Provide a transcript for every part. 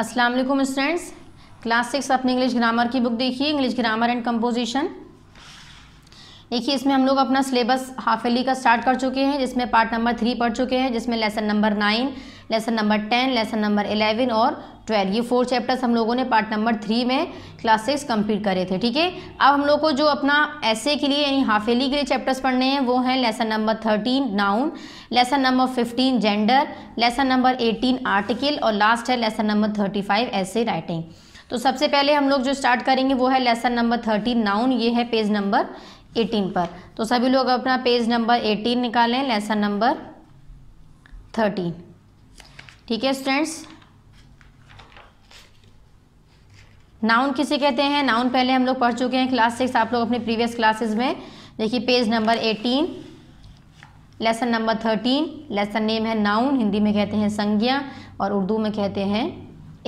अस्सलाम वालेकुम students class six अपनी इंग्लिश ग्रामर की बुक देखिए इंग्लिश ग्रामर एंड कंपोजिशन देखिए इसमें हम लोग अपना सिलेबस हाफ एली का स्टार्ट कर चुके हैं जिसमें पार्ट नंबर थ्री पढ़ चुके हैं जिसमें lesson number nine lesson number ten lesson number eleven और ट्वेल्व ये फोर चैप्टर्स हम लोगों ने पार्ट नंबर थ्री में क्लास सिक्स कंप्लीट करे थे ठीक है अब हम लोग को जो अपना ऐसे के लिए यानी हाफ एली के लिए चैप्टर्स पढ़ने हैं वो हैं lesson number thirteen noun lesson number fifteen gender lesson number eighteen article और लास्ट है लेसन नंबर थर्टी फाइव ऐसे राइटिंग तो सबसे पहले हम लोग जो स्टार्ट करेंगे वो है लेसन नंबर थर्टीन नाउन ये है पेज नंबर एटीन पर तो सभी लोग अपना पेज नंबर एटीन निकालें लेसन नंबर थर्टीन ठीक है स्टूडेंट्स नाउन किसे कहते हैं नाउन पहले हम लोग पढ़ चुके हैं क्लास सिक्स आप लोग अपने प्रीवियस क्लासेस में देखिए page number eighteen lesson number thirteen lesson name है नाउन हिंदी में कहते हैं संज्ञा और उर्दू में कहते हैं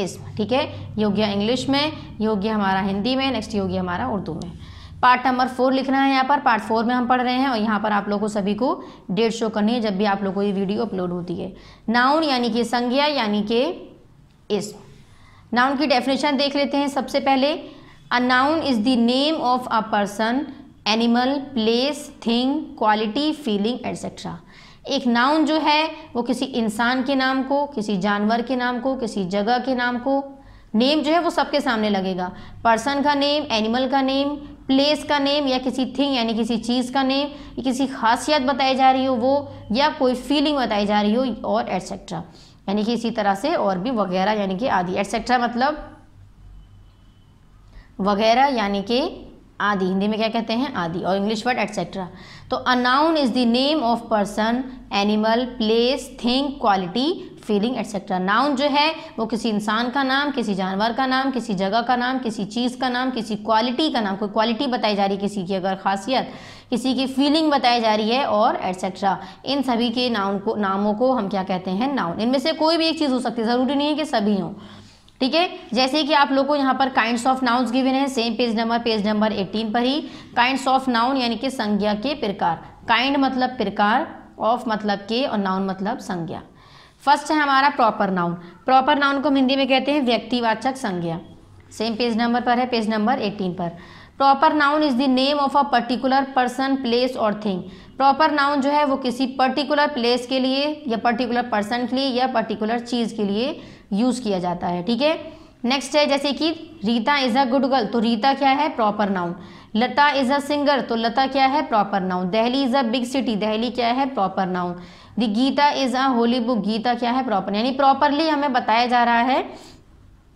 इसम ठीक है योग्य इंग्लिश में योग्य हमारा हिंदी में नेक्स्ट योग्य हमारा उर्दू में पार्ट नंबर फोर लिखना है यहाँ पर पार्ट फोर में हम पढ़ रहे हैं और यहाँ पर आप लोगों को सभी को डेट शो करनी है जब भी आप लोगों को ये वीडियो अपलोड होती है नाउन यानी कि संज्ञा यानी कि इसम नाउन की डेफिनेशन देख लेते हैं सबसे पहले a noun is the name of a person animal place thing quality feeling etcetera एक नाउन जो है वो किसी इंसान के नाम को किसी जानवर के नाम को किसी जगह के नाम को नेम जो है वो सबके सामने लगेगा पर्सन का नेम एनिमल का नेम प्लेस का नेम या किसी थिंग यानी किसी चीज़ का नेम किसी खासियत बताई जा रही हो वो या कोई फीलिंग बताई जा रही हो और एट्सेट्रा यानी कि इसी तरह से और भी वगैरह यानी कि आदि एटसेट्रा मतलब वगैरह यानी कि आदि हिंदी में क्या कहते हैं आदि और इंग्लिश वर्ड एट्सेट्रा तो a noun is the name of person animal place thing quality feeling etcetera noun जो है वो किसी इंसान का नाम किसी जानवर का नाम किसी जगह का नाम किसी चीज़ का नाम किसी क्वालिटी का नाम कोई क्वालिटी बताई जा रही है किसी की अगर खासियत किसी की फीलिंग बताई जा रही है और एट्सेट्रा इन सभी के नाउन को नामों को हम क्या कहते हैं नाउन इनमें से कोई भी एक चीज़ हो सकती है ज़रूरी नहीं है कि सभी हों ठीक है जैसे कि आप लोगों को यहाँ पर काइंड्स ऑफ नाउन्स गिवन है same page number page number 18 पर ही काइंड्स ऑफ नाउन यानी कि संज्ञा के प्रकार काइंड मतलब प्रकार ऑफ मतलब के और नाउन मतलब संज्ञा फर्स्ट है हमारा प्रॉपर नाउन प्रॉपर नाउन को हम हिंदी में कहते हैं व्यक्तिवाचक संज्ञा सेम पेज नंबर पर है पेज नंबर एटीन पर proper noun is the name of a particular person place और थिंग प्रॉपर नाउन जो है वो किसी पर्टिकुलर प्लेस के लिए या पर्टिकुलर पर्सन के लिए या पर्टिकुलर चीज़ के लिए यूज़ किया जाता है ठीक है नेक्स्ट है जैसे कि Rita is a good girl तो रीता क्या है proper noun Lata is a singer तो लता क्या है proper noun Delhi is a big city Delhi क्या है proper noun the Gita is a holy book Gita क्या है प्रॉपर यानी प्रॉपरली हमें बताया जा रहा है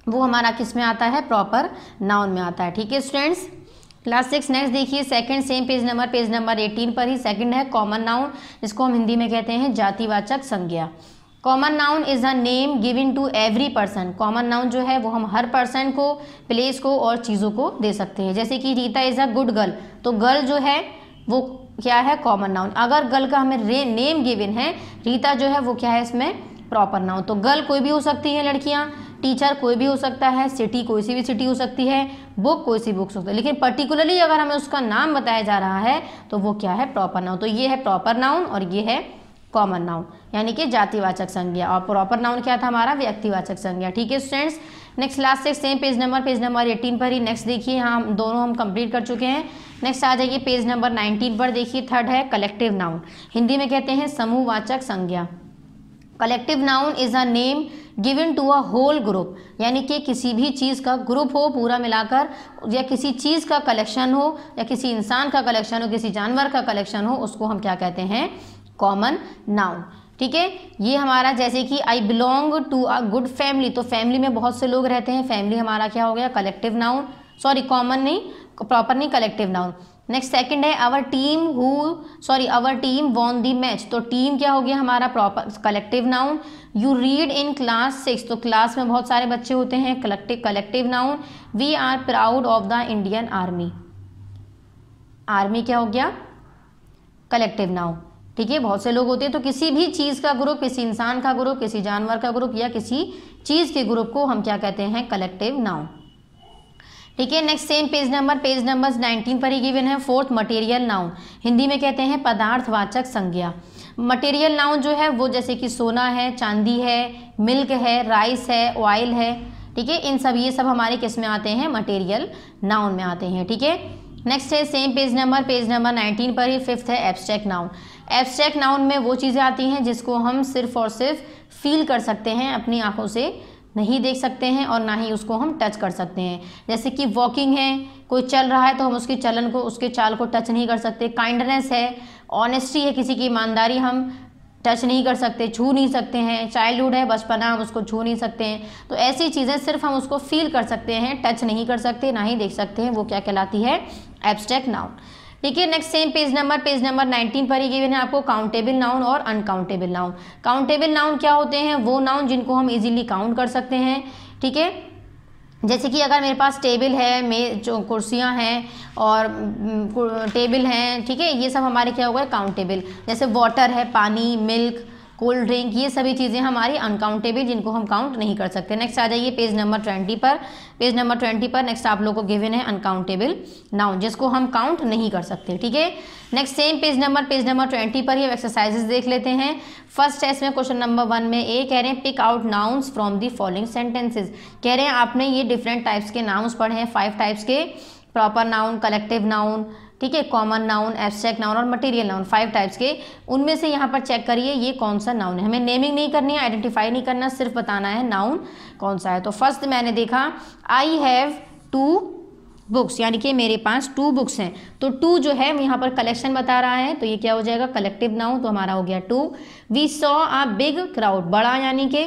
वो हमारा किस में आता है प्रॉपर नाउन में आता है ठीक है स्टूडेंट्स क्लास सिक्स नेक्स्ट देखिए second same page number page number eighteen पर ही सेकंड है कॉमन नाउन जिसको हम हिंदी में कहते हैं जातिवाचक संज्ञा common noun is a name given to every person common noun जो है वो हम हर पर्सन को प्लेस को और चीज़ों को दे सकते हैं जैसे कि Rita is a good girl तो गर्ल जो है वो क्या है कॉमन नाउन अगर गर्ल का हमें रे, नेम गिविन है रीता जो है वो क्या है इसमें प्रॉपर नाउन तो गर्ल कोई भी हो सकती है लड़कियाँ टीचर कोई भी हो सकता है सिटी कोई सी भी सिटी हो सकती है बुक कोई सी बुक हो सकती है लेकिन पर्टिकुलरली अगर हमें उसका नाम बताया जा रहा है तो वो क्या है प्रॉपर नाउन तो ये है प्रॉपर नाउन और ये है कॉमन नाउन यानी कि जातिवाचक संज्ञा और प्रॉपर नाउन क्या था हमारा व्यक्तिवाचक संज्ञा ठीक है स्टूडेंट्स नेक्स्ट लास्ट से same page number page number eighteen पर ही नेक्स्ट देखिए हम दोनों हम कंप्लीट कर चुके हैं नेक्स्ट आ जाइए पेज नंबर नाइनटीन पर देखिए थर्ड है कलेक्टिव नाउन हिंदी में कहते हैं समूहवाचक संज्ञा collective noun is a name given to a whole group यानी कि किसी भी चीज़ का ग्रुप हो पूरा मिलाकर या किसी चीज़ का कलेक्शन हो या किसी इंसान का कलेक्शन हो किसी जानवर का कलेक्शन हो उसको हम क्या कहते हैं कॉमन नाउन ठीक है ये हमारा जैसे कि I belong to a good family तो फैमिली में बहुत से लोग रहते हैं फैमिली हमारा क्या हो गया कलेक्टिव नाउन सॉरी कॉमन नहीं नहीं कलेक्टिव नाउन नेक्स्ट सेकंड है our team who sorry our team won the match तो टीम क्या हो गया हमारा proper collective noun you read in class six तो क्लास में बहुत सारे बच्चे होते हैं collective collective noun we are proud of the Indian army army क्या हो गया कलेक्टिव नाउन ठीक है बहुत से लोग होते हैं तो किसी भी चीज़ का ग्रुप किसी इंसान का ग्रुप किसी जानवर का ग्रुप या किसी चीज़ के ग्रुप को हम क्या कहते हैं कलेक्टिव नाउन ठीक है next same page number page number 19 पर ही गिवन है फोर्थ मटेरियल नाउन हिंदी में कहते हैं पदार्थवाचक संज्ञा मटेरियल नाउन जो है वो जैसे कि सोना है चांदी है मिल्क है राइस है ऑयल है ठीक है इन सब ये सब हमारे किस में आते हैं मटेरियल नाउन में आते हैं ठीक है नेक्स्ट है same page number page number 19 पर ही फिफ्थ है एब्स्ट्रैक्ट नाउन एब्स्ट्रैक्ट नाउन में वो चीज़ें आती हैं जिसको हम सिर्फ और सिर्फ फील कर सकते हैं अपनी आँखों से नहीं देख सकते हैं और ना ही उसको हम टच कर सकते हैं जैसे कि वॉकिंग है कोई चल रहा है तो हम उसके चलन को उसके चाल को टच नहीं कर सकते काइंडनेस है ऑनेस्टी है किसी की ईमानदारी हम टच नहीं कर सकते छू नहीं सकते हैं चाइल्डहुड है बचपना हम उसको छू नहीं सकते हैं तो ऐसी चीज़ें सिर्फ हम उसको फील कर सकते हैं टच नहीं कर सकते ना ही देख सकते हैं वो क्या कहलाती है एब्स्ट्रैक्ट नाउन देखिए next same page number page number 19 पर ही गिवन है आपको काउंटेबल नाउन और अनकाउंटेबल नाउन काउंटेबल नाउन क्या होते हैं वो नाउन जिनको हम इजीली काउंट कर सकते हैं ठीक है जैसे कि अगर मेरे पास टेबल है मे जो कुर्सियां हैं और टेबल हैं ठीक है ये सब हमारे क्या हो गए काउंटेबल जैसे वाटर है पानी मिल्क कोल्ड ड्रिंक ये सभी चीज़ें हमारी अनकाउंटेबल जिनको हम काउंट नहीं कर सकते नेक्स्ट आ जाइए पेज नंबर ट्वेंटी पर पेज नंबर ट्वेंटी पर नेक्स्ट आप लोगों को गिवन है अनकाउंटेबल नाउन जिसको हम काउंट नहीं कर सकते ठीक है next same page number page number twenty पर ही एक्सरसाइजेस देख लेते हैं फर्स्ट टेस्ट में क्वेश्चन नंबर वन में ए कह रहे हैं pick out nouns from the following sentences कह रहे हैं आपने ये डिफरेंट टाइप्स के नाउन्स पढ़े हैं फाइव टाइप्स के प्रॉपर नाउन कलेक्टिव नाउन ठीक है कॉमन नाउन एब्सट्रैक्ट नाउन और मटेरियल नाउन फाइव टाइप्स के उनमें से यहाँ पर चेक करिए ये कौन सा नाउन है हमें नेमिंग नहीं करनी है आइडेंटिफाई नहीं करना सिर्फ बताना है नाउन कौन सा है तो फर्स्ट मैंने देखा आई हैव टू बुक्स यानी कि मेरे पास टू बुक्स हैं तो टू जो है यहाँ पर कलेक्शन बता रहा है तो ये क्या हो जाएगा कलेक्टिव नाउन तो हमारा हो गया two we saw a big crowd बड़ा यानी कि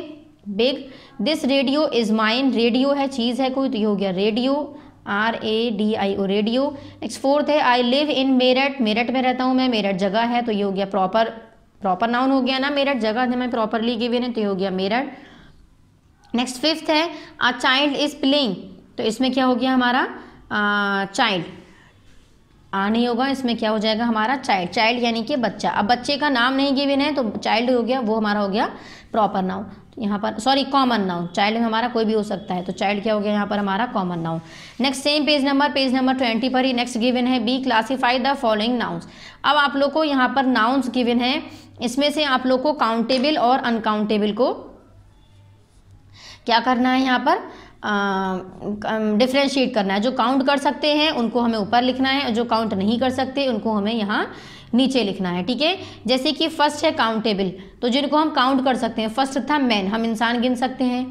big this radio is mine radio है चीज़ है कोई तो ये हो गया radio R A D I O radio next fourth है I live in Meerut Meerut में रहता हूँ मैं मेरठ जगह है तो ये हो गया प्रॉपर प्रॉपर नाउन हो गया ना मेरठ जगह मैं प्रॉपरली गिवन है तो ये हो गया मेरठ नेक्स्ट फिफ्थ है आ चाइल्ड इज प्लेइंग तो इसमें क्या हो गया हमारा चाइल्ड आ नहीं होगा इसमें क्या हो जाएगा हमारा चाइल्ड चाइल्ड यानी कि बच्चा अब बच्चे का नाम नहीं गिवेन है तो चाइल्ड हो गया वो हमारा हो गया प्रॉपर नाउन यहाँ पर सॉरी कॉमन नाउन चाइल्ड में हमारा कोई भी हो सकता है तो चाइल्ड क्या हो गया यहाँ पर हमारा common noun next same page number page number twenty पर ही नेक्स्ट गिवन है B classified the following nouns अब आप लोग को यहाँ पर नाउन्स गिवन है इसमें से आप लोग को काउंटेबल और अनकाउंटेबल को क्या करना है यहाँ पर डिफ्रेंशिएट करना है जो काउंट कर सकते हैं उनको हमें ऊपर लिखना है और जो काउंट नहीं कर सकते उनको हमें यहाँ नीचे लिखना है ठीक है जैसे कि फर्स्ट है काउंटेबल तो जिनको हम काउंट कर सकते हैं फर्स्ट था मैन हम इंसान गिन सकते हैं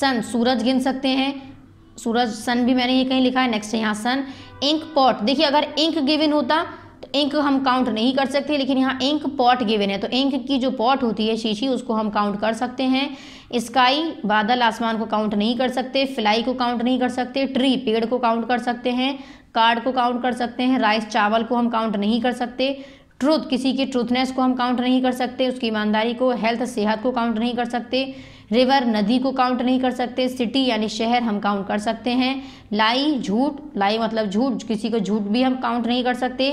सन सूरज गिन सकते हैं सूरज सन भी मैंने ये कहीं लिखा है नेक्स्ट है यहाँ सन इंक पॉट देखिए अगर इंक गिविन होता इंक हम काउंट नहीं कर सकते लेकिन यहाँ इंक पॉट गिवन है तो इंक की जो पॉट होती है शीशी उसको हम काउंट कर सकते हैं स्काई बादल आसमान को काउंट नहीं कर सकते फ्लाई को काउंट नहीं कर सकते ट्री पेड़ को काउंट कर सकते हैं कार्ड को काउंट कर सकते हैं राइस चावल को हम काउंट नहीं कर सकते ट्रूथ किसी की ट्रूथनेस को हम काउंट नहीं कर सकते उसकी ईमानदारी को हेल्थ सेहत को काउंट नहीं कर सकते रिवर नदी को काउंट नहीं कर सकते सिटी यानी शहर हम काउंट कर सकते हैं लाई झूठ लाई मतलब झूठ किसी को झूठ भी हम काउंट नहीं कर सकते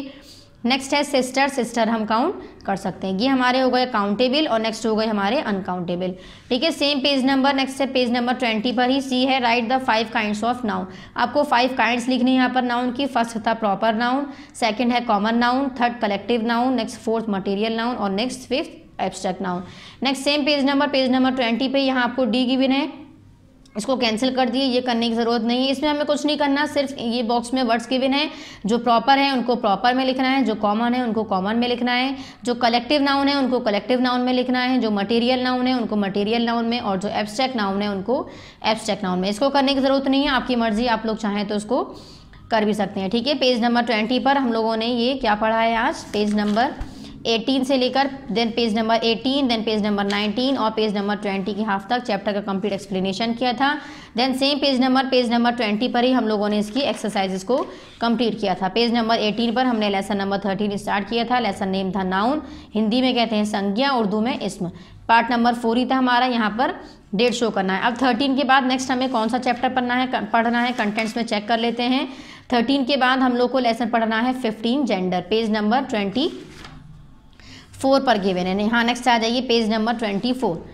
नेक्स्ट है सिस्टर सिस्टर हम काउंट कर सकते हैं ये हमारे हो गए काउंटेबल और नेक्स्ट हो गए हमारे अनकाउंटेबल ठीक है सेम पेज नंबर नेक्स्ट है पेज नंबर ट्वेंटी पर ही सी है write the five kinds of noun आपको फाइव काइंड्स लिखने यहाँ पर नाउन की फर्स्ट था प्रॉपर नाउन सेकंड है common noun third collective noun next fourth material noun और next fifth abstract noun next same page number page number twenty पर यहाँ आपको डी गिविन है इसको कैंसिल कर दिए ये करने की ज़रूरत नहीं है इसमें हमें कुछ नहीं करना सिर्फ ये बॉक्स में वर्ड्स गिवन है जो प्रॉपर हैं उनको प्रॉपर में लिखना है जो कॉमन है उनको कॉमन में लिखना है जो कलेक्टिव नाउन है उनको कलेक्टिव नाउन में लिखना है जो मटेरियल नाउन है उनको मटेरियल नाउन में और जो एब्स्ट्रैक्ट नाउन है उनको एब्स्ट्रैक्ट नाउन में इसको करने की ज़रूरत नहीं है आपकी मर्जी आप लोग चाहें तो उसको कर भी सकते हैं ठीक है पेज नंबर ट्वेंटी पर हम लोगों ने ये क्या पढ़ा है आज पेज नंबर 18 से लेकर then page number 18 then page number 19 और पेज नंबर 20 के हाफ तक चैप्टर का कंप्लीट एक्सप्लेनेशन किया था then same page number page number 20 पर ही हम लोगों ने इसकी एक्सरसाइजेस को कंप्लीट किया था पेज नंबर 18 पर हमने लेसन नंबर 13 स्टार्ट किया था लेसन नेम था नाउन हिंदी में कहते हैं संज्ञा उर्दू में इसम पार्ट नंबर फोर ही था हमारा यहाँ पर डेढ़ सौ करना है अब थर्टीन के बाद नेक्स्ट हमें कौन सा चैप्टर पढ़ना है पढ़ना है कंटेंट्स में चेक कर लेते हैं थर्टीन के बाद हम लोग को लेसन पढ़ना है fifteen gender page number twenty four पर गिवेन है यहाँ नेक्स्ट आ जाइए page number twenty four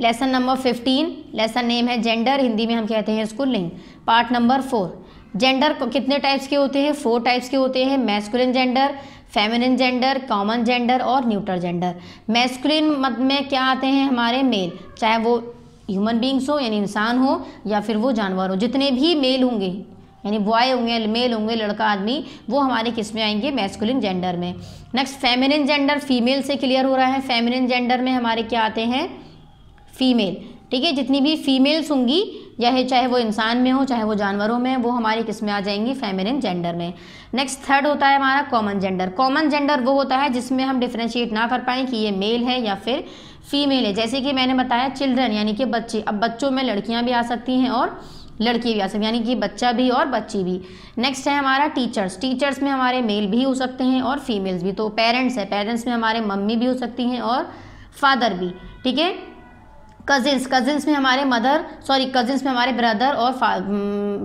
lesson number fifteen lesson name है जेंडर हिंदी में हम कहते हैं इसको लिंग पार्ट नंबर फोर जेंडर कितने टाइप्स के होते हैं फोर टाइप्स के होते हैं masculine gender feminine gender common gender और न्यूट्रल जेंडर मैस्कुलिन मत में क्या आते हैं हमारे मेल चाहे वो ह्यूमन बींग्स हो यानी इंसान हो या फिर वो जानवर हो जितने भी मेल होंगे यानी बॉय होंगे मेल होंगे लड़का आदमी वो हमारे किस में आएंगे मैस्कुलिन जेंडर में नेक्स्ट फेमिनिन जेंडर फीमेल से क्लियर हो रहा है फेमिनिन जेंडर में हमारे क्या आते हैं फीमेल ठीक है जितनी भी फीमेल्स होंगी या चाहे वो इंसान में हो चाहे वो जानवरों में वो हमारे किस में आ जाएंगी फेमिनिन जेंडर में नेक्स्ट थर्ड होता है हमारा कॉमन जेंडर कॉमन जेंडर वो होता है जिसमें हम डिफ्रेंशिएट ना कर पाएँ कि ये मेल है या फिर फीमेल है जैसे कि मैंने बताया चिल्ड्रन यानी कि बच्चे अब बच्चों में लड़कियाँ भी आ सकती हैं और लड़की भी आ सकती यानी कि बच्चा भी और बच्ची भी नेक्स्ट है हमारा टीचर्स टीचर्स में हमारे मेल भी हो सकते हैं और फीमेल्स भी तो पेरेंट्स है पेरेंट्स में हमारे मम्मी भी हो सकती हैं और फादर भी ठीक है कजिन्स कजिन्स में हमारे मदर सॉरी कजिन्स में हमारे ब्रदर और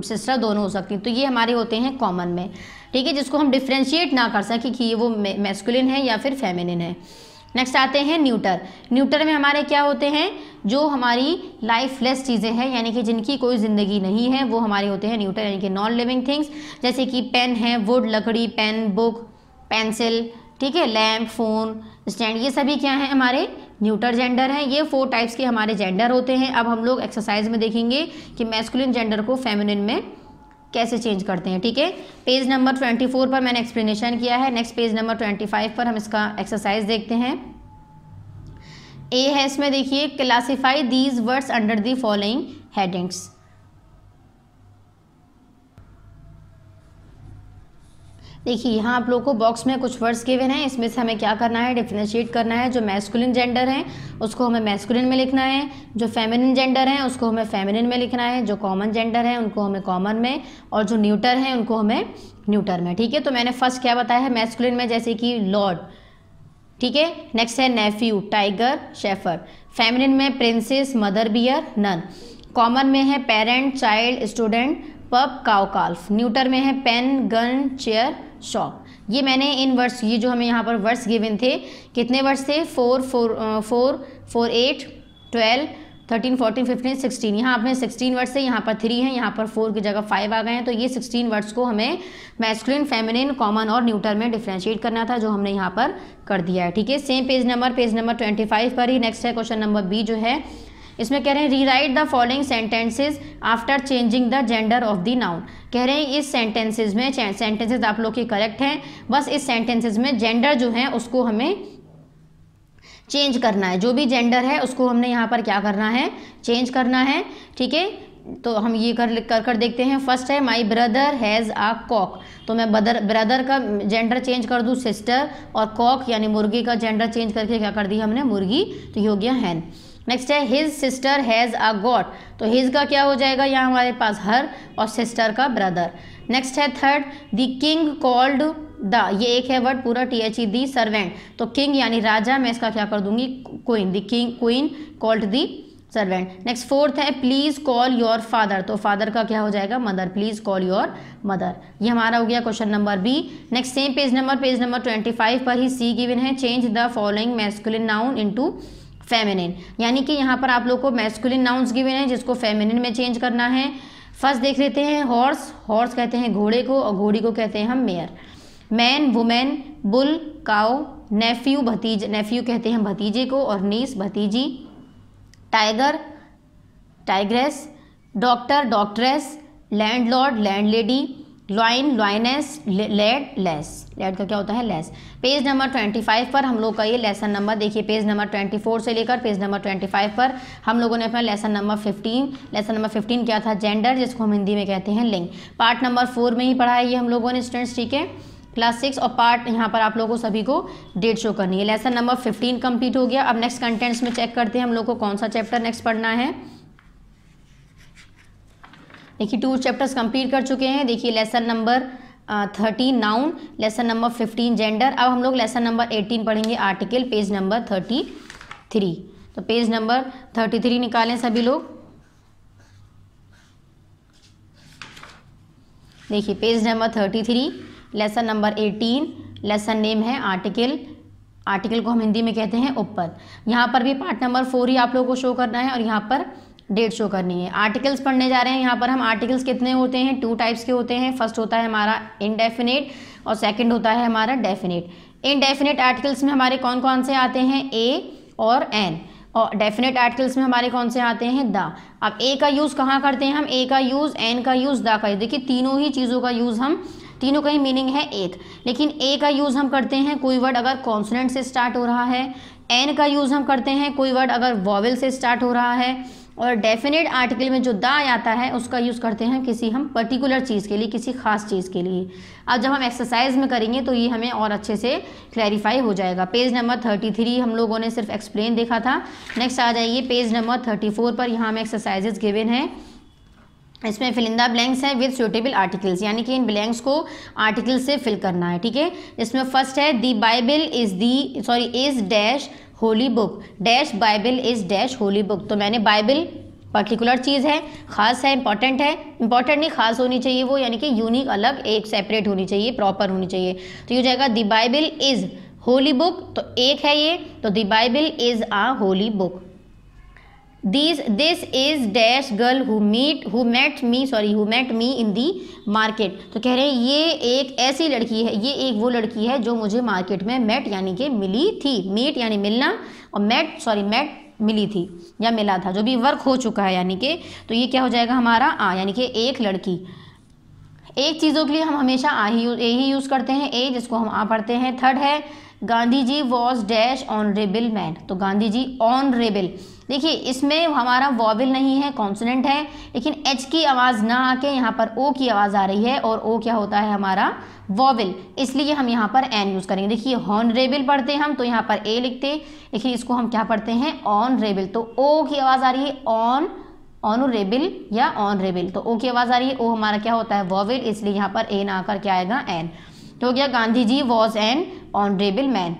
सिस्टर mm, दोनों हो सकती हैं तो ये हमारे होते हैं कॉमन में ठीक है जिसको हम डिफ्रेंशिएट ना कर सकें कि ये वो मैस्कुलिन है या फिर फेमिनिन है नेक्स्ट आते हैं न्यूटर न्यूटर में हमारे क्या होते हैं जो हमारी लाइफलेस चीज़ें हैं यानी कि जिनकी कोई ज़िंदगी नहीं है वो हमारे होते हैं न्यूटन यानी कि नॉन लिविंग थिंग्स जैसे कि पेन है वुड लकड़ी पेन बुक पेंसिल ठीक है लैम्प फ़ोन स्टैंड ये सभी क्या हैं हमारे न्यूटर जेंडर हैं ये फोर टाइप्स के हमारे जेंडर होते हैं अब हम लोग एक्सरसाइज में देखेंगे कि मैस्कुलिन जेंडर को फेमिनिन में कैसे चेंज करते हैं ठीक है पेज नंबर ट्वेंटी फोर पर मैंने एक्सप्लेनेशन किया है next page number twenty five पर हम इसका एक्सरसाइज देखते हैं ए है इसमें देखिए classify these words under the following headings देखिए यहाँ आप लोगों को बॉक्स में कुछ वर्ड्स गिवन हैं इसमें से हमें क्या करना है डिफ्रेंशिएट करना है जो मैस्कुलिन जेंडर हैं उसको हमें मैस्कुलिन में लिखना है जो फेमिनिन जेंडर हैं उसको हमें फेमिनिन में लिखना है जो कॉमन जेंडर हैं उनको हमें कॉमन में और जो न्यूटर हैं उनको हमें न्यूटर में ठीक है तो मैंने फर्स्ट क्या बताया है मैस्कुलिन में जैसे कि लॉर्ड ठीक है नेक्स्ट है नेफ्यू टाइगर शेफर फेमिनिन में princess mother bear nun common में है parent child student pup cow calf neuter में है पेन गन चेयर शॉप ये मैंने इन वर्ड्स ये जो हमें यहाँ पर वर्ड्स गिवन थे कितने वर्ड्स थे four four four four eight twelve thirteen fourteen fifteen sixteen यहाँ आपने सिक्सटीन वर्ड्स है यहाँ पर थ्री है यहाँ पर फोर की जगह फाइव आ गए हैं तो ये सिक्सटीन वर्ड्स को हमें मैस्कुलिन फेमिनिन कॉमन और न्यूटर में डिफ्रेंशिएट करना था जो हमने यहाँ पर कर दिया है ठीक है same page number page number twenty five पर ही नेक्स्ट है क्वेश्चन नंबर बी जो है इसमें कह रहे हैं rewrite the following sentences after changing the gender of the noun कह रहे हैं इस सेंटेंसेज में सेंटेंसेज आप लोग के करेक्ट हैं बस इस सेंटेंसेज में जेंडर जो है उसको हमें चेंज करना है जो भी जेंडर है उसको हमने यहाँ पर क्या करना है चेंज करना है ठीक है तो हम ये कर कर कर देखते हैं फर्स्ट है my brother has a cock तो मैं ब्रदर ब्रदर का जेंडर चेंज कर दूँ सिस्टर और कॉक यानी मुर्गी का जेंडर चेंज करके क्या कर दी हमने मुर्गी तो ये हो गया हैन नेक्स्ट है his sister has a god तो हिज का क्या हो जाएगा यहाँ हमारे पास हर और सिस्टर का ब्रदर नेक्स्ट है third the king called the ये एक है वर्ड पूरा T H E the servant तो किंग यानी राजा मैं इसका क्या कर दूंगी queen the king queen called the servant next fourth है प्लीज़ कॉल योर फादर तो फादर का क्या हो जाएगा mother please call your mother ये हमारा हो गया question number B next same page number page number twenty five पर ही सी गिवन है change the following masculine noun into feminine यानी कि यहाँ पर आप लोग को मैस्कुलिन नाउन्स गिवे है जिसको फेमिनिन में चेंज करना है फर्स्ट देख लेते हैं हॉर्स हॉर्स कहते हैं घोड़े को और घोड़ी को कहते हैं हम mare man woman bull cow nephew भतीज नेफ्यू कहते हैं भतीजे को और नीस भतीजी tiger tigress doctor doctress landlord landlady lion lioness lad lass lad का क्या होता है lass page number twenty five पर हम लोग का ये लेसन नंबर देखिए पेज नंबर ट्वेंटी फोर से लेकर पेज नंबर ट्वेंटी फाइव पर हम लोगों ने अपना lesson number fifteen lesson number fifteen क्या था जेंडर जिसको हम हिंदी में कहते हैं लिंग पार्ट नंबर फोर में ही पढ़ा है ये हम लोगों ने स्टूडेंट्स ठीक है क्लास सिक्स और पार्ट यहाँ पर आप लोगों को सभी को डेट शो करनी है लेसन नंबर फिफ्टीन कंप्लीट हो गया अब नेक्स्ट कंटेंट्स में चेक करते हैं हम लोग को कौन सा चैप्टर नेक्स्ट पढ़ना है देखिए टू चैप्टर्स कंप्लीट कर चुके हैं देखिए lesson number thirteen noun lesson number fifteen gender अब हम लोग लेसन नंबर एटीन पढ़ेंगे article page number thirty three तो पेज नंबर थर्टी थ्री निकालें सभी लोग देखिए page number thirty three lesson number eighteen lesson name है आर्टिकल आर्टिकल को हम हिंदी में कहते हैं ऊपर यहाँ पर भी पार्ट नंबर फोर ही आप लोगों को शो करना है और यहाँ पर डेट शो करनी है आर्टिकल्स पढ़ने जा रहे हैं यहाँ पर हम आर्टिकल्स कितने होते हैं टू टाइप्स के होते हैं फर्स्ट होता है हमारा इनडेफिनेट और सेकेंड होता है हमारा डेफिनेट इनडेफिनेट आर्टिकल्स में हमारे कौन कौन से आते हैं ए और एन और डेफिनेट आर्टिकल्स में हमारे कौन से आते हैं द अब ए का यूज़ कहाँ करते हैं हम ए का यूज़ एन का यूज़ द का यूज़ देखिए तीनों ही चीज़ों का यूज़ हम तीनों का ही मीनिंग है एक लेकिन ए का यूज़ हम करते हैं कोई वर्ड अगर कॉन्सनेंट से स्टार्ट हो रहा है एन का यूज़ हम करते हैं कोई वर्ड अगर वॉवल से स्टार्ट हो रहा है और डेफिनेट आर्टिकल में जो दा आता है उसका यूज़ करते हैं किसी हम पर्टिकुलर चीज़ के लिए किसी खास चीज़ के लिए अब जब हम एक्सरसाइज में करेंगे तो ये हमें और अच्छे से क्लैरिफाई हो जाएगा पेज नंबर थर्टी थ्री हम लोगों ने सिर्फ एक्सप्लेन देखा था नेक्स्ट आ जाइए पेज नंबर थर्टी फोर पर यहाँ हमें एक्सरसाइजेज गिवेन है इसमें फिलिंदा ब्लैंक्स हैं विद सुटेबल आर्टिकल्स यानी कि इन ब्लैंक्स को आर्टिकल से फिल करना है ठीक है इसमें फर्स्ट है the Bible is the sorry is dash holy book dash Bible is dash holy book तो मैंने बाइबल पर्टिकुलर चीज़ है ख़ास है इंपॉर्टेंट है इंपॉर्टेंट नहीं खास होनी चाहिए वो यानी कि यूनिक अलग एक सेपरेट होनी चाहिए प्रॉपर होनी चाहिए तो ये हो जाएगा the Bible is holy book तो एक है ये तो the Bible is a holy book this this is dash girl who meet who met me sorry who met me in the market तो कह रहे हैं ये एक ऐसी लड़की है ये एक वो लड़की है जो मुझे मार्केट में मेट यानी कि मिली थी मीट यानी मिलना और मेट सॉरी मेट मिली थी या मिला था जो भी वर्क हो चुका है यानी कि तो ये क्या हो जाएगा हमारा आ यानी कि एक लड़की एक चीज़ों के लिए हम हमेशा आ ही ए ही यूज़ करते हैं ए जिसको हम आ पढ़ते हैं थर्ड है Gandhi ji was dash honourable man तो गांधी जी ऑनरेबल देखिए इसमें हमारा वॉविल नहीं है कॉन्सनेंट है लेकिन एच की आवाज़ ना आके यहाँ पर ओ की आवाज़ आ रही है और ओ क्या होता है हमारा वॉविल इसलिए हम यहाँ पर एन यूज़ करेंगे देखिए हॉनरेबल पढ़ते हम तो यहाँ पर ए लिखते लेकिन इसको हम क्या पढ़ते हैं ऑनरेबल तो ओ की आवाज़ आ रही है ऑन ऑनरेबल या ऑनरेबल तो ओ की आवाज़ आ रही है ओ हमारा क्या होता है वॉविल इसलिए यहाँ पर ए ना आकर क्या आएगा एन तो हो गया Gandhi ji was an honourable man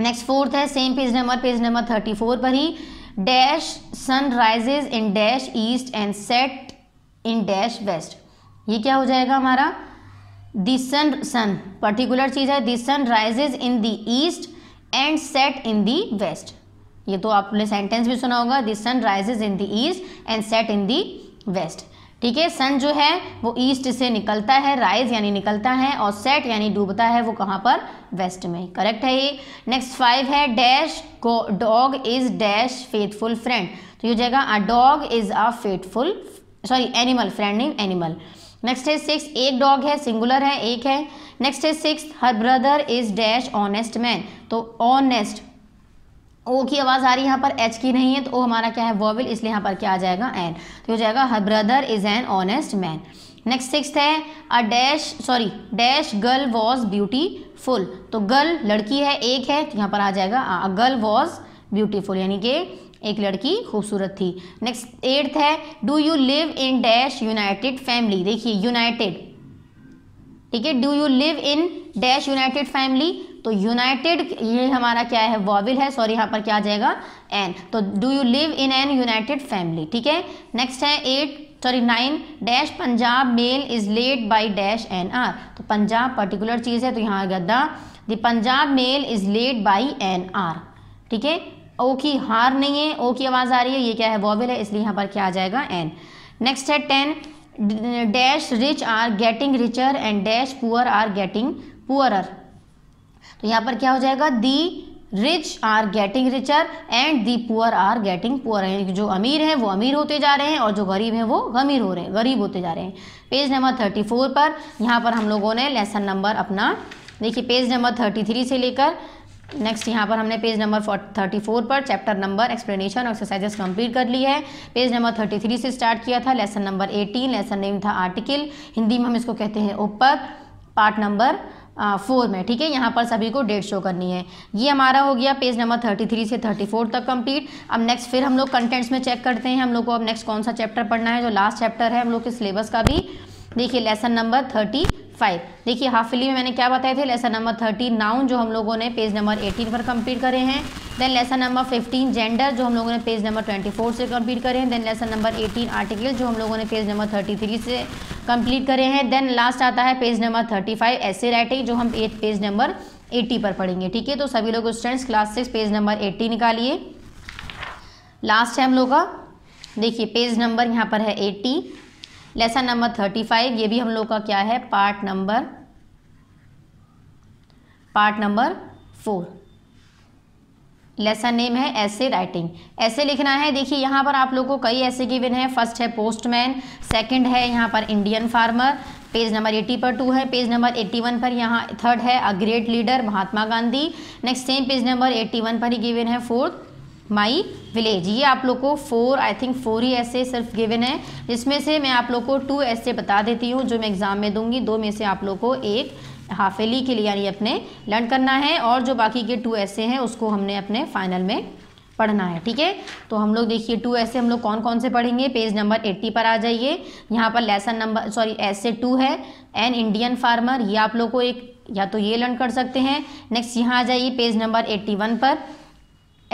next fourth है same page number page number thirty four पर ही dash sun rises in dash east and set in dash west ये क्या हो जाएगा हमारा दि सन सन पर्टिकुलर चीज़ है the sun rises in the east and set in the west ये तो आपने सेंटेंस भी सुना होगा the sun rises in the east and set in the west ठीक है सन जो है वो ईस्ट से निकलता है राइज यानी निकलता है और सेट यानी डूबता है वो कहाँ पर वेस्ट में करेक्ट है ये नेक्स्ट फाइव है dash dog is dash faithful friend तो ये हो जाएगा a dog is a faithful sorry animal friend नहीं एनिमल नेक्स्ट है सिक्स एक डॉग है सिंगुलर है एक है नेक्स्ट है six her brother is dash honest man तो ऑनेस्ट ओ की आवाज़ आ रही है यहाँ पर एच की नहीं है तो ओ हमारा क्या है वॉविल इसलिए यहाँ पर क्या आ जाएगा एन तो हो जाएगा her brother is an honest man next six है a dash sorry dash girl was beautiful तो गर्ल लड़की है एक है तो यहाँ पर आ जाएगा अ गर्ल वॉज ब्यूटीफुल यानी कि एक लड़की खूबसूरत थी नेक्स्ट एट्थ है do you live in dash united family देखिए यूनाइटेड ठीक है do you live in dash united family तो यूनाइटेड ये हमारा क्या है वॉविल है सॉरी यहाँ पर क्या आ जाएगा एन तो do you live in an united family ठीक है नेक्स्ट है eight sorry nine dash Punjab mail is led by dash an R तो पंजाब पर्टिकुलर चीज़ है तो यहाँ गद्दा the Punjab mail is led by an R ठीक है ओ की हार नहीं है ओ की आवाज़ आ रही है ये क्या है वॉविल है इसलिए यहाँ पर क्या आ जाएगा एन नेक्स्ट है ten dash rich are getting richer and dash poor are getting poorer तो यहाँ पर क्या हो जाएगा the rich are getting richer and the poor are getting poor जो अमीर हैं वो अमीर होते जा रहे हैं और जो गरीब हैं वो गमीर हो रहे हैं गरीब होते जा रहे हैं पेज नंबर थर्टी फोर पर यहाँ पर हम लोगों ने लेसन नंबर अपना देखिए पेज नंबर थर्टी थ्री से लेकर नेक्स्ट यहाँ पर हमने पेज नंबर थर्टी फोर पर चैप्टर नंबर एक्सप्लेनेशन और एक्सरसाइजेस कंप्लीट कर ली है पेज नंबर थर्टी थ्री से स्टार्ट किया था lesson number eighteen lesson name था आर्टिकल हिंदी में हम इसको कहते हैं ऊपर पार्ट नंबर फोर में ठीक है यहाँ पर सभी को डेट शो करनी है ये हमारा हो गया पेज नंबर थर्टी थ्री से थर्टी फोर तक कंप्लीट अब नेक्स्ट फिर हम लोग कंटेंट्स में चेक करते हैं हम लोग को अब नेक्स्ट कौन सा चैप्टर पढ़ना है जो लास्ट चैप्टर है हम लोग के सिलेबस का भी देखिए लेसन नंबर थर्टी फाइव देखिए हाफिली में मैंने क्या बताया थे लेसन नंबर थर्टी नाउन जो हम लोगों ने पेज नंबर एटीन पर कंप्लीट करे हैं then lesson number fifteen gender जो हम लोगों ने पेज नंबर ट्वेंटी फोर से कंप्लीट करे हैं then lesson number eighteen article जो हम लोगों ने पेज नंबर थर्टी थ्री से कंप्लीट करे हैं देन लास्ट आता है पेज नंबर थर्टी फाइव ऐसे राइटिंग जो हम पेज नंबर एट्टी पर पढ़ेंगे ठीक है तो सभी लोग students class six page number eighty निकालिए लास्ट है हम लोग का देखिए पेज नंबर यहाँ पर है eighty lesson number thirty five ये भी हम लोग का क्या है part number part number four lesson name है ऐसे राइटिंग ऐसे लिखना है देखिए यहाँ पर आप लोग को कई ऐसे गिवन है फर्स्ट है पोस्टमैन सेकंड है यहाँ पर Indian farmer page number eighty पर टू है पेज नंबर एट्टी वन पर यहाँ थर्ड है a great leader Mahatma Gandhi next same page number eighty one पर ही गिवन है फोर्थ माई विलेज ये आप लोग को फोर आई थिंक फोर ही ऐसे सिर्फ गिवन है जिसमें से मैं आप लोग को टू ऐसे बता देती हूँ जो मैं एग्ज़ाम में दूंगी दो में से आप लोग को एक हाफेली के लिए यानी अपने लर्न करना है और जो बाकी के टू ऐसे हैं उसको हमने अपने फाइनल में पढ़ना है ठीक है तो हम लोग देखिए टू ऐसे हम लोग कौन कौन से पढ़ेंगे पेज नंबर एट्टी पर आ जाइए यहाँ पर लेसन नंबर सॉरी ऐसे टू है एन इंडियन फार्मर ये आप लोग को एक या तो ये लर्न कर सकते हैं नेक्स्ट यहाँ आ जाइए पेज नंबर एट्टी वन पर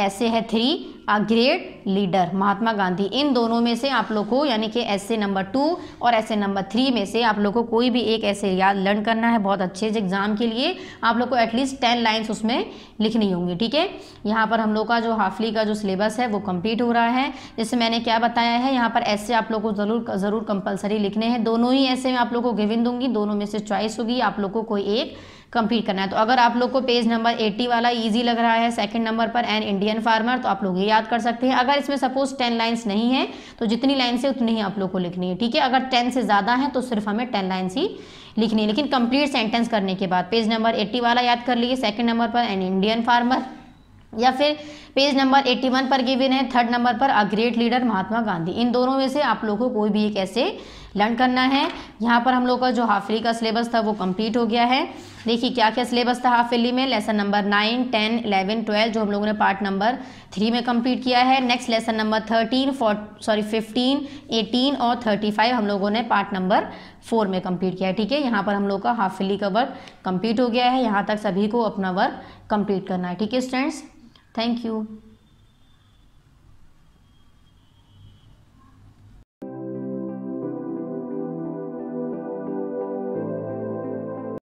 ऐसे है three a great leader Mahatma Gandhi इन दोनों में से आप लोग को यानी कि ऐसे नंबर टू और ऐसे नंबर थ्री में से आप लोग को कोई भी एक ऐसे याद लर्न करना है बहुत अच्छे से एग्ज़ाम के लिए आप लोग को एटलीस्ट टेन लाइन्स उसमें लिखनी होंगी ठीक है यहाँ पर हम लोग का जो हाफली का जो सिलेबस है वो कम्प्लीट हो रहा है जैसे मैंने क्या बताया है यहाँ पर ऐसे आप लोग को ज़रूर ज़रूर कंपलसरी लिखने हैं दोनों ही ऐसे मैं आप लोग को गिविन दूंगी दोनों में से चॉइस होगी आप लोग को कोई एक कंप्लीट करना है तो अगर आप लोग को पेज नंबर 80 वाला इजी लग रहा है सेकंड नंबर पर एन इंडियन फार्मर तो आप लोग ये याद कर सकते हैं अगर इसमें सपोज टेन लाइन्स नहीं है तो जितनी लाइन्स है उतनी ही आप लोग को लिखनी है ठीक है अगर टेन से ज़्यादा है तो सिर्फ हमें टेन लाइन्स ही लिखनी है लेकिन कंप्लीट सेंटेंस करने के बाद पेज नंबर एट्टी वाला याद कर लीजिए सेकेंड नंबर पर एन इंडियन फार्मर या फिर पेज नंबर 81 पर गिवन है थर्ड नंबर पर a great leader Mahatma Gandhi इन दोनों में से आप लोगों को कोई भी एक ऐसे लर्न करना है यहाँ पर हम लोग का जो हाफली का सिलेबस था वो कंप्लीट हो गया है देखिए क्या क्या सिलेबस था हाफली में lesson number nine ten eleven twelve जो हम लोगों ने पार्ट नंबर थ्री में कंप्लीट किया है next lesson number thirteen four sorry fifteen eighteen और थर्टी फाइव हम लोगों ने पार्ट नंबर फोर में कंप्लीट किया है ठीक है यहाँ पर हम लोग का हाफली का वर्क कंप्लीट हो गया है यहाँ तक सभी को अपना वर्क कंप्लीट करना है ठीक है स्टूडेंट्स थैंक यू